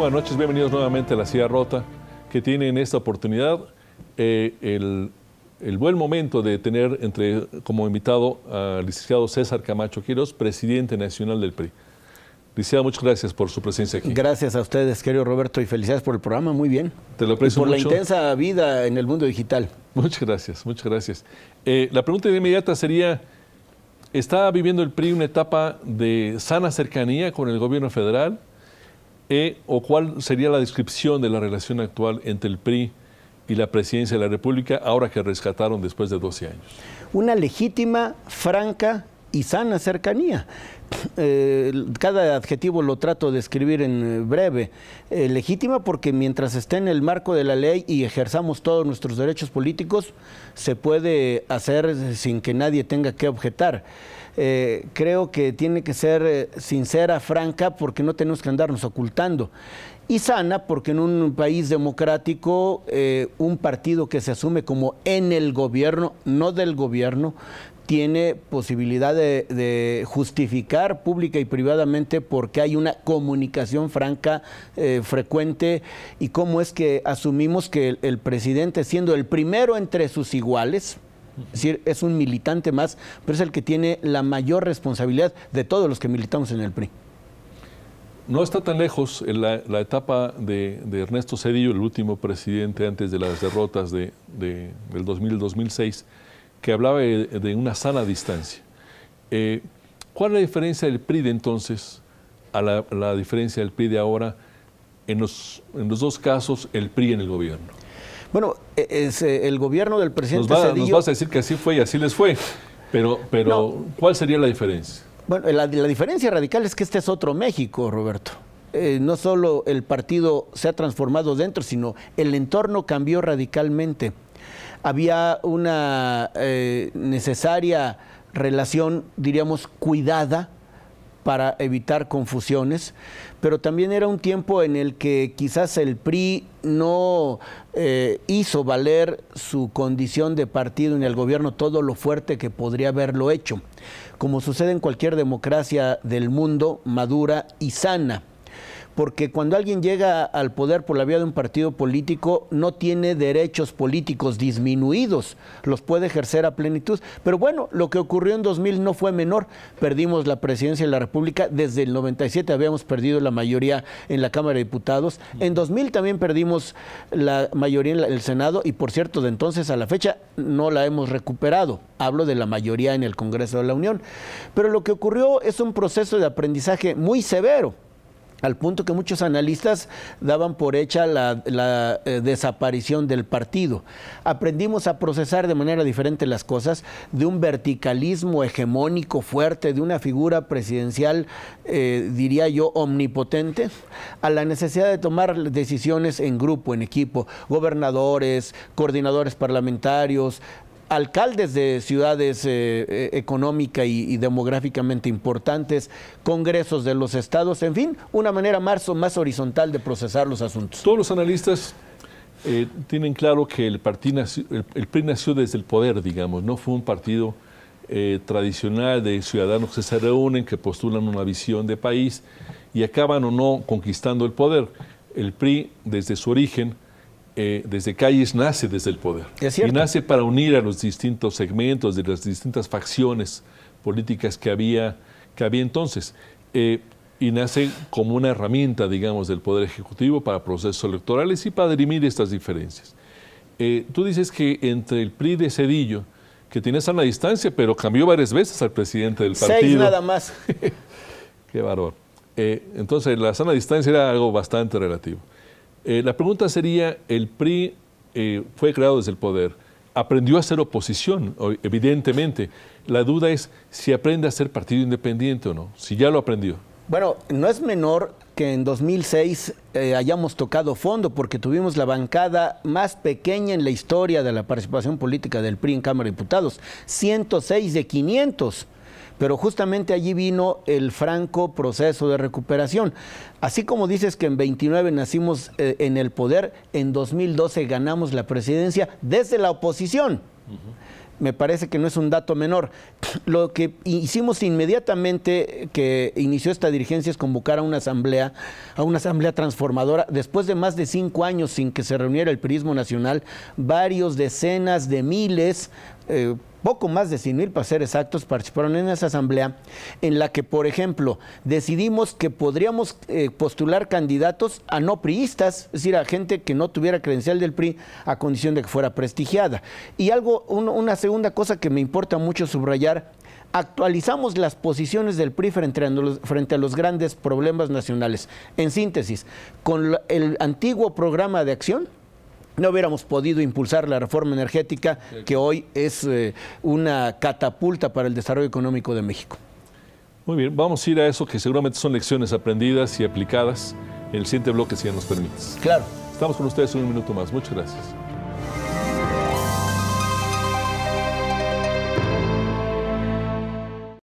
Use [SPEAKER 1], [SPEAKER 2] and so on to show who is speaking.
[SPEAKER 1] buenas noches, bienvenidos nuevamente a La Ciudad Rota, que tiene en esta oportunidad eh, el, buen momento de tener entre, como invitado al licenciado César Camacho Quiroz, presidente nacional del PRI. Licenciado, muchas gracias por su presencia aquí.
[SPEAKER 2] Gracias a ustedes, querido Roberto, y felicidades por el programa, muy bien. Te lo aprecio por la intensa
[SPEAKER 1] vida en el mundo digital. Muchas gracias, muchas gracias. Eh, la pregunta de inmediata sería, ¿está viviendo el PRI una etapa de sana cercanía con el gobierno federal? E, o cuál sería la descripción de la relación actual entre el PRI y la presidencia de la República ahora que rescataron después de 12 años?
[SPEAKER 2] Una legítima, franca y sana cercanía. Eh, cada adjetivo lo trato de escribir en eh, breve, eh, legítima porque mientras esté en el marco de la ley y ejerzamos todos nuestros derechos políticos, se puede hacer sin que nadie tenga que objetar. creo que tiene que ser sincera, franca, porque no tenemos que andarnos ocultando. Y sana, porque en un país democrático, un partido que se asume como en el gobierno, no del gobierno, tiene posibilidad de justificar pública y privadamente porque hay una comunicación franca, eh, frecuente, y cómo es que asumimos que el, presidente, siendo el primero entre sus iguales, es decir, es un militante más, pero es el que tiene la mayor responsabilidad de todos los que militamos en el PRI.
[SPEAKER 1] No está tan lejos la, la etapa de, Ernesto Cedillo, el último presidente antes de las derrotas de, del 2000-2006, que hablaba de, una sana distancia. Eh, ¿Cuál es la diferencia del PRI de entonces a la, diferencia del PRI de ahora? En los, en los dos casos, el PRI en el gobierno.
[SPEAKER 2] Bueno, e, es, eh, el gobierno del presidente nos, nos vas a decir que así
[SPEAKER 1] fue y así les fue, pero, pero ¿cuál sería la diferencia?
[SPEAKER 2] Bueno, la, diferencia radical es que este es otro México, Roberto. Eh, no solo el partido se ha transformado dentro, sino el entorno cambió radicalmente. Había una eh, necesaria relación, diríamos, cuidada para evitar confusiones, pero también era un tiempo en el que quizás el PRI no eh, hizo valer su condición de partido en el gobierno todo lo fuerte que podría haberlo hecho, como sucede en cualquier democracia del mundo madura y sana porque cuando alguien llega al poder por la vía de un partido político, no tiene derechos políticos disminuidos, los puede ejercer a plenitud. Pero bueno, lo que ocurrió en 2000 no fue menor, perdimos la presidencia de la República, desde el 97 habíamos perdido la mayoría en la Cámara de Diputados, en 2000 también perdimos la mayoría en el Senado y por cierto, de entonces a la fecha no la hemos recuperado, hablo de la mayoría en el Congreso de la Unión. Pero lo que ocurrió es un proceso de aprendizaje muy severo al punto que muchos analistas daban por hecha la, eh, desaparición del partido. Aprendimos a procesar de manera diferente las cosas, de un verticalismo hegemónico fuerte, de una figura presidencial, eh, diría yo, omnipotente, a la necesidad de tomar decisiones en grupo, en equipo, gobernadores, coordinadores parlamentarios, alcaldes de ciudades eh, eh, económica y, demográficamente importantes, congresos de los estados, en fin, una manera más, más horizontal de procesar los asuntos. Todos los analistas
[SPEAKER 1] eh, tienen claro que el, PRI nació, el, desde el poder, digamos, no fue un partido tradicional de ciudadanos que se reúnen, que postulan una visión de país y acaban o no conquistando el poder. El PRI, desde su origen, eh, desde calles nace desde el poder. y nace para unir a los distintos segmentos de las distintas facciones políticas que había, que había entonces. Eh, y nace como una herramienta, digamos, del Poder Ejecutivo para procesos electorales y para dirimir estas diferencias. Eh, tú dices que entre el PRI de Cedillo, que tiene sana distancia, pero cambió varias veces al presidente del partido. Seis nada
[SPEAKER 2] más.
[SPEAKER 1] Qué valor entonces, la sana distancia era algo bastante relativo. Eh, la pregunta sería, el PRI eh, fue creado desde el poder, aprendió a ser oposición, evidentemente. La duda es si aprende a ser partido independiente o no, si ya lo aprendió.
[SPEAKER 2] Bueno, no es menor que en 2006 eh, hayamos tocado fondo porque tuvimos la bancada más pequeña en la historia de la participación política del PRI en Cámara de Diputados, 106 de 500 pero justamente allí vino el franco proceso de recuperación. Así como dices que en 29 nacimos eh, en el poder, en 2012 ganamos la presidencia desde la oposición. me parece que no es un dato menor. Lo que hicimos inmediatamente que inició esta dirigencia es convocar a una asamblea, a una asamblea transformadora, después de más de cinco años sin que se reuniera el Prismo Nacional, varios decenas de miles eh, poco más de 100 mil, para ser exactos, participaron en esa asamblea en la que, por ejemplo, decidimos que podríamos eh, postular candidatos a no priistas, es decir, a gente que no tuviera credencial del PRI a condición de que fuera prestigiada. Y algo, una segunda cosa que me importa mucho subrayar actualizamos las posiciones del PRI frente a los, grandes problemas nacionales. En síntesis, con el antiguo programa de acción, no hubiéramos podido impulsar la reforma energética que hoy es eh, una catapulta para el desarrollo económico de México. Muy bien, vamos a ir a eso que seguramente
[SPEAKER 1] son lecciones aprendidas y aplicadas en el siguiente bloque, si ya nos permites. Claro. Estamos con ustedes un minuto más. Muchas gracias.